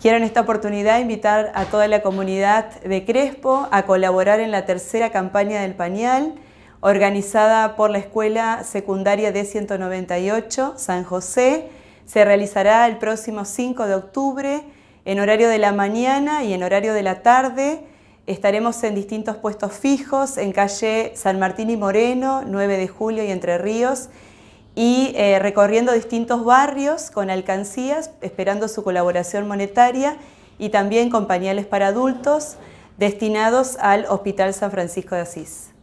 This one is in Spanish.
Quiero en esta oportunidad invitar a toda la comunidad de Crespo a colaborar en la tercera campaña del pañal organizada por la Escuela Secundaria D198 San José. Se realizará el próximo 5 de octubre en horario de la mañana y en horario de la tarde. Estaremos en distintos puestos fijos en calle San Martín y Moreno, 9 de julio y Entre Ríos y eh, recorriendo distintos barrios con alcancías, esperando su colaboración monetaria y también con pañales para adultos destinados al Hospital San Francisco de Asís.